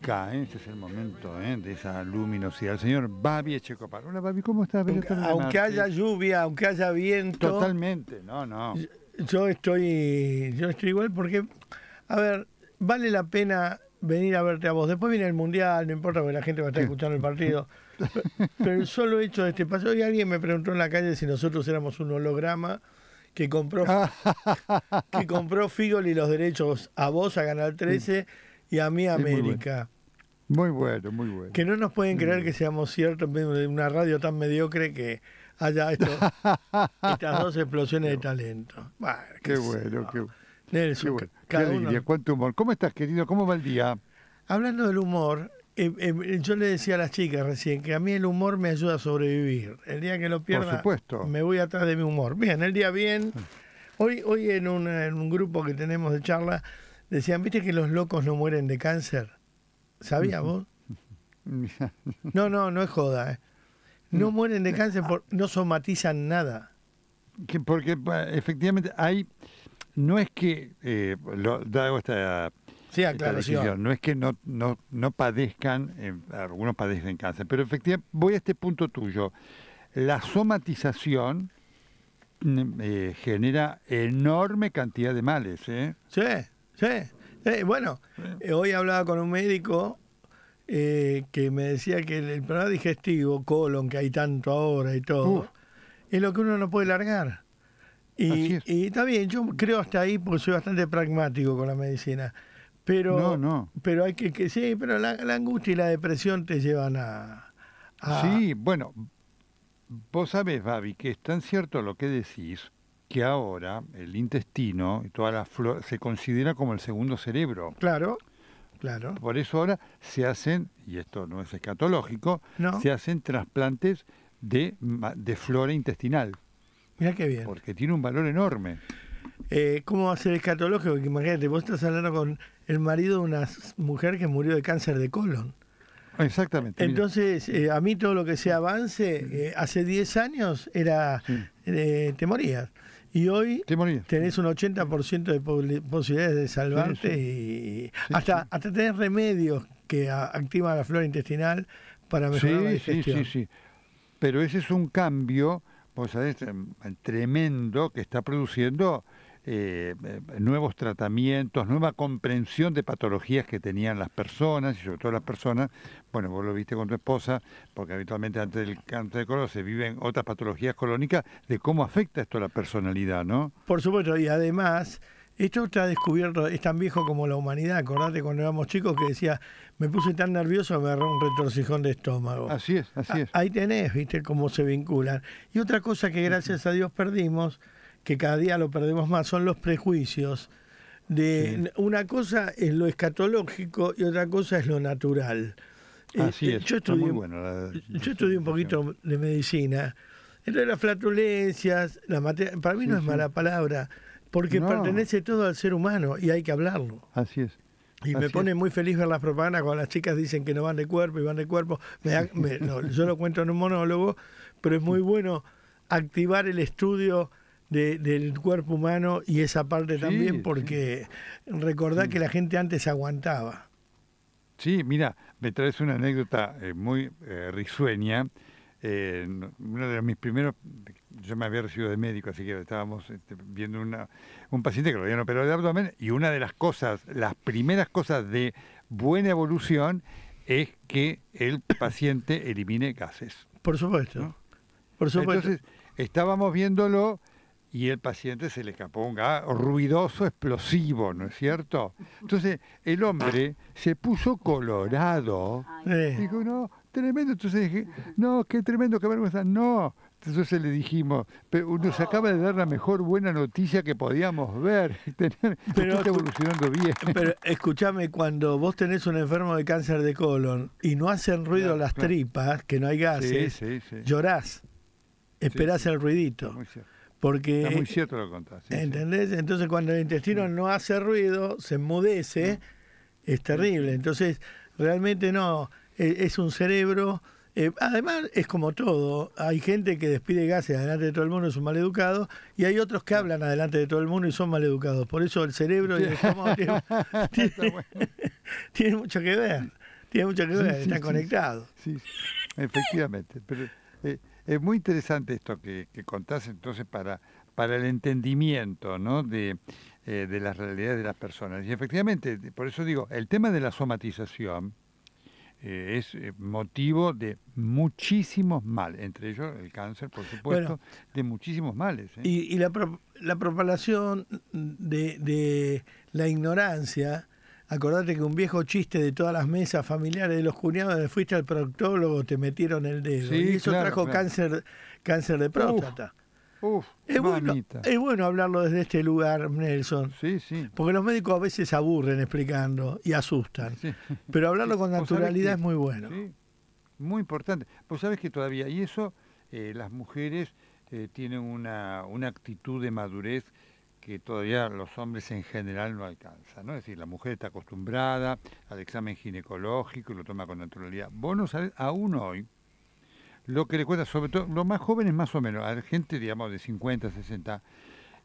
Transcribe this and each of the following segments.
acá, este ¿eh? ese es el momento ¿eh? de esa luminosidad. El señor Babi Echecopar. Hola Babi, ¿cómo estás? Aunque, haya lluvia, aunque haya viento. Totalmente, no, no. Yo estoy, yo estoy igual porque, a ver, vale la pena venir a verte a vos. Después viene el Mundial, no importa porque la gente va a estar escuchando el partido. Pero el solo hecho de este paso, y alguien me preguntó en la calle si nosotros éramos un holograma que compró que compró Figol y los derechos a vos a ganar 13 y a mi América. Muy bueno. muy bueno. Que no nos pueden creer que seamos ciertos en una radio tan mediocre que haya estas dos explosiones de talento. qué, bueno, qué, qué, bueno, cuánto humor. ¿Cómo estás, querido? ¿Cómo va el día? Hablando del humor, eh, eh, yo le decía a las chicas recién que a mí el humor me ayuda a sobrevivir. El día que lo pierda, me voy atrás de mi humor. Bien, el día bien. Hoy, hoy en, un en un grupo que tenemos de charla Decían, ¿viste que los locos no mueren de cáncer? ¿Sabías vos? No, no, no es joda. Eh. No mueren de cáncer, por, no somatizan nada. Que porque efectivamente hay, no es que, eh, esta, no es que no, no, no padezcan, eh, algunos padecen cáncer, pero efectivamente voy a este punto tuyo. La somatización mm, genera enorme cantidad de males. ¿eh? Sí. Sí, bueno, eh, hoy hablaba con un médico eh, que me decía que el, problema digestivo, colon, que hay tanto ahora y todo, es lo que uno no puede largar. Y, está bien, yo creo hasta ahí porque soy bastante pragmático con la medicina. Pero, no, no. pero hay que, que sí, pero la, angustia y la depresión te llevan a, a... Sí, bueno, vos sabés, Babi, que es tan cierto lo que decís que ahora el intestino y toda la flora se considera como el segundo cerebro. Claro, claro. Por eso ahora se hacen, y esto no es escatológico, se hacen trasplantes de, flora intestinal. Mira qué bien. Porque tiene un valor enorme. Eh, ¿Cómo va a ser escatológico? Porque imagínate, vos estás hablando con el marido de una mujer que murió de cáncer de colon. Exactamente. Entonces, eh, a mí todo lo que sea avance, eh, hace 10 años era, eh, temorías y hoy tenés un 80% de posibilidades de salvarte y hasta, tenés remedios que activan la flora intestinal para mejorar la digestión. Sí, sí, sí. Pero ese es un cambio, vos sabés, tremendo que está produciendo eh, eh, nuevos tratamientos, nueva comprensión de patologías que tenían las personas, y sobre todo las personas, bueno, vos lo viste con tu esposa, porque habitualmente antes del cáncer de colon se viven otras patologías colónicas, de cómo afecta esto a la personalidad, ¿no? Por supuesto, y además... Esto está descubierto, es tan viejo como la humanidad. Acordate cuando éramos chicos que decía, me puse tan nervioso, me agarró un retorcijón de estómago. Así es, así ah, es. Ahí tenés, viste, cómo se vinculan. Y otra cosa que gracias a Dios perdimos, que cada día lo perdemos más, son los prejuicios. De, Una cosa es lo escatológico y otra cosa es lo natural. Eh, así es. Yo estudié, yo estudié un poquito de medicina. Entonces las flatulencias, la materia, para mí no es mala palabra, porque pertenece todo al ser humano y hay que hablarlo. Así es. Y me pone muy feliz ver las propagandas cuando las chicas dicen que no van de cuerpo y van de cuerpo. yo lo cuento en un monólogo, pero es muy bueno activar el estudio del cuerpo humano y esa parte también, porque recordad que la gente antes aguantaba. Sí, mira, me traes una anécdota eh, muy eh, risueña. Eh, uno de mis primeros, yo me había recibido de médico, así que estábamos este, viendo una, un paciente que lo habían operado de abdomen y una de las cosas, las primeras cosas de buena evolución es que el paciente elimine gases. Por supuesto, por supuesto. estábamos viéndolo y el paciente se le escapó un gas ruidoso, explosivo, ¿no es cierto? Entonces el hombre se puso colorado. Dijo, no, tremendo. Entonces dije, no, qué tremendo, qué vergüenza. No. Entonces le dijimos, pero nos acaba de dar la mejor buena noticia que podíamos ver. pero, está evolucionando bien. Pero escúchame, cuando vos tenés un enfermo de cáncer de colon y no hacen ruido las tripas, que no hay gases, llorás, esperás el ruidito. Porque, Es muy cierto lo contás. ¿Entendés? Entonces cuando el intestino mm. no hace ruido, se enmudece, mm. es terrible. Mm. Entonces, realmente no, e, es, un cerebro... Eh, además, es como todo. Hay gente que despide gases adelante de todo el mundo y son maleducados, y hay otros que ah. hablan adelante de todo el mundo y son maleducados. Por eso el cerebro y el estómago tiene, mucho que ver. Tiene mucho que ver, están conectados. Sí, efectivamente. Pero, eh, es muy interesante esto que, que contás entonces para, para el entendimiento ¿no? de, eh, las realidades de las personas. Y efectivamente, por eso digo, el tema de la somatización eh, es eh, motivo de muchísimos males, entre ellos el cáncer, por supuesto, de muchísimos males. Y, y la, pro, la propagación de, de, la ignorancia Acordate que un viejo chiste de todas las mesas familiares de los cuñados, fuiste al proctólogo, te metieron el dedo. y eso trajo cáncer cáncer de próstata. es, bueno, es, bueno, hablarlo desde este lugar, Nelson. Sí, sí. Porque los médicos a veces aburren explicando y asustan. Pero hablarlo con naturalidad es muy bueno. muy importante. Pues sabes que todavía, y eso, eh, las mujeres eh, tienen una, una actitud de madurez que todavía los hombres en general no alcanzan, ¿no? Es decir, la mujer está acostumbrada al examen ginecológico y lo toma con naturalidad. Vos no sabés aún hoy lo que le cuesta, sobre todo los más jóvenes más o menos, a gente, digamos, de 50, 60,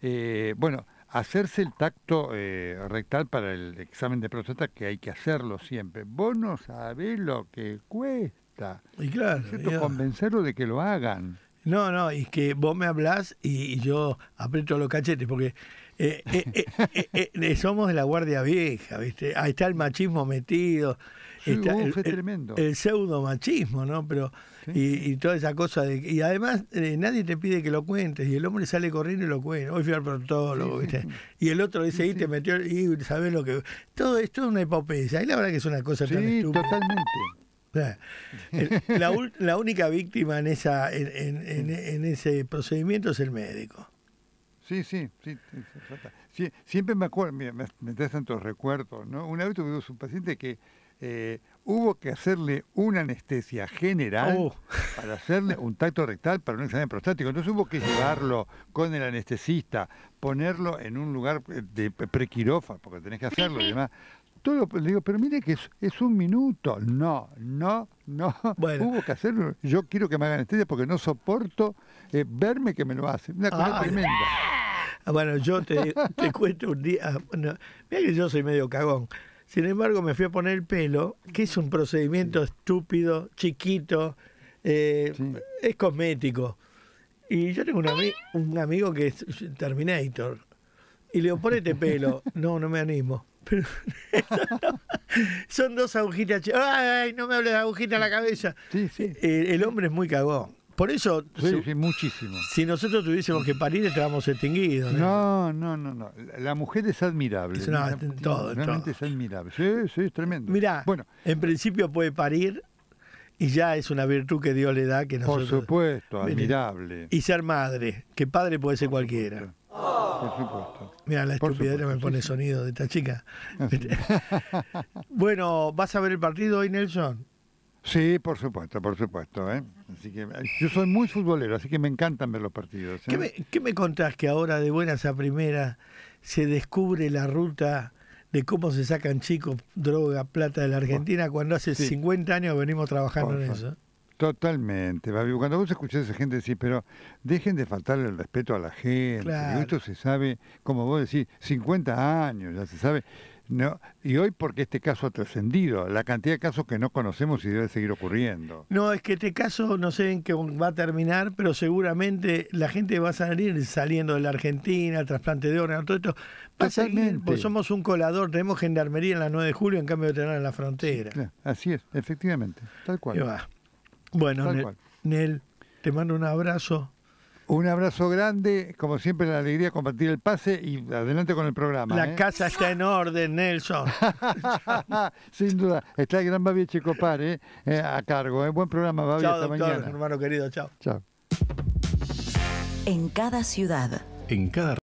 eh, bueno, hacerse el tacto eh, rectal para el examen de próstata, que hay que hacerlo siempre. Vos no sabés lo que cuesta. Y claro. Convencerlo de que lo hagan. No, no, y que vos me hablás y, yo aprieto los cachetes, porque eh, eh, eh, somos de la guardia vieja, ¿viste? Ahí está el machismo metido. está el, pseudo machismo, ¿no? Pero, y, y, toda esa cosa de. Y además, nadie te pide que lo cuentes, y el hombre sale corriendo y lo cuenta. Hoy fui al protólogo, ¿viste? Y el otro dice, y te metió, y sabes lo que. Todo esto es una epopeya, y la verdad que es una cosa tan estúpida. Totalmente. La, la única víctima en, esa, en, en, ese procedimiento es el médico. Sí, sí, sí. siempre me acuerdo, me, me tantos recuerdos, ¿no? Una vez tuve un paciente que eh, hubo que hacerle una anestesia general oh. para hacerle un tacto rectal para un examen prostático. Entonces hubo que llevarlo con el anestesista, ponerlo en un lugar eh, de prequirófano, porque tenés que hacerlo y demás todo, pues, digo, pero mire que es, un minuto. No, no, no. Bueno. Hubo que hacerlo. Yo quiero que me hagan estrellas porque no soporto eh, verme que me lo hacen. Una cosa ah. tremenda. Ah, bueno, yo te, cuento un día. mira que yo soy medio cagón. Sin embargo, me fui a poner el pelo, que es un procedimiento estúpido, chiquito, eh, es cosmético. Y yo tengo un, un amigo que es Terminator. Y le digo, ponete pelo. No, no me animo. son dos agujitas. ¡Ay, no me hables de agujita en la cabeza! Eh, el hombre es muy cagón. Por eso. muchísimo. Si nosotros tuviésemos que parir, estábamos extinguidos. No, no, no, no. La mujer es admirable. realmente es admirable. Sí, es tremendo. bueno, en principio puede parir y ya es una virtud que Dios le da que nosotros. Por supuesto, admirable. Y ser madre, que padre puede ser cualquiera. Por supuesto. Mira, la estupidez me pone sonido de esta chica. Este, bueno, ¿vas a ver el partido hoy, Nelson? Sí, por supuesto, por supuesto. ¿eh? eh yo soy muy futbolero, así que me encantan ver los partidos. ¿eh? ¿Qué, me, contás que ahora de buenas a primeras se descubre la ruta de cómo se sacan chicos droga, plata de la Argentina cuando hace 50 años venimos trabajando en eso? Totalmente, Babi. Cuando vos escuchás a esa gente decir pero dejen de faltarle el respeto a la gente. Esto se sabe, como vos decís, 50 años, ya se sabe. No, y hoy porque este caso ha trascendido, la cantidad de casos que no conocemos y debe seguir ocurriendo. No, es que este caso no sé en qué va a terminar, pero seguramente la gente va a salir saliendo de la Argentina, trasplante de órganos, todo esto. bien, pues somos un colador, tenemos gendarmería en la 9 de julio en cambio de tener en la frontera. así es, efectivamente, tal cual. Bueno, Nel, te mando un abrazo. Un abrazo grande, como siempre la alegría compartir el pase y adelante con el programa. La ¿eh? casa está en orden, Nelson. Sin duda, está el gran Babi Checopar ¿eh? Eh, a cargo. Buen programa, Babi, hasta doctor, mañana. hermano querido, chao. Chao. En cada ciudad. En cada